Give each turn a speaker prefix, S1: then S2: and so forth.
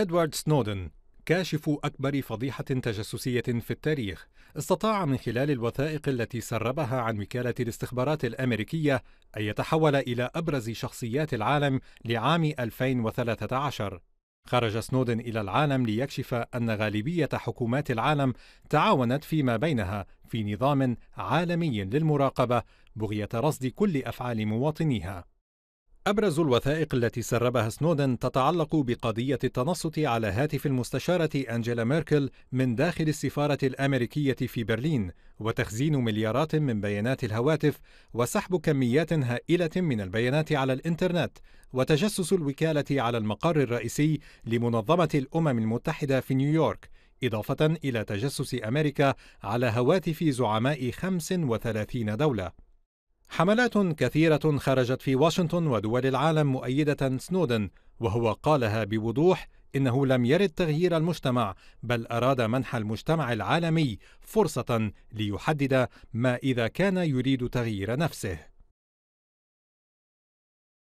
S1: إدوارد سنودن كاشف أكبر فضيحة تجسسية في التاريخ استطاع من خلال الوثائق التي سربها عن وكالة الاستخبارات الأمريكية أن يتحول إلى أبرز شخصيات العالم لعام 2013 خرج سنودن إلى العالم ليكشف أن غالبية حكومات العالم تعاونت فيما بينها في نظام عالمي للمراقبة بغية رصد كل أفعال مواطنيها أبرز الوثائق التي سربها سنودن تتعلق بقضية التنصت على هاتف المستشارة أنجيلا ميركل من داخل السفارة الأمريكية في برلين وتخزين مليارات من بيانات الهواتف وسحب كميات هائلة من البيانات على الإنترنت وتجسس الوكالة على المقر الرئيسي لمنظمة الأمم المتحدة في نيويورك إضافة إلى تجسس أمريكا على هواتف زعماء 35 دولة حملات كثيرة خرجت في واشنطن ودول العالم مؤيدة سنودن وهو قالها بوضوح إنه لم يرد تغيير المجتمع بل أراد منح المجتمع العالمي فرصة ليحدد ما إذا كان يريد تغيير نفسه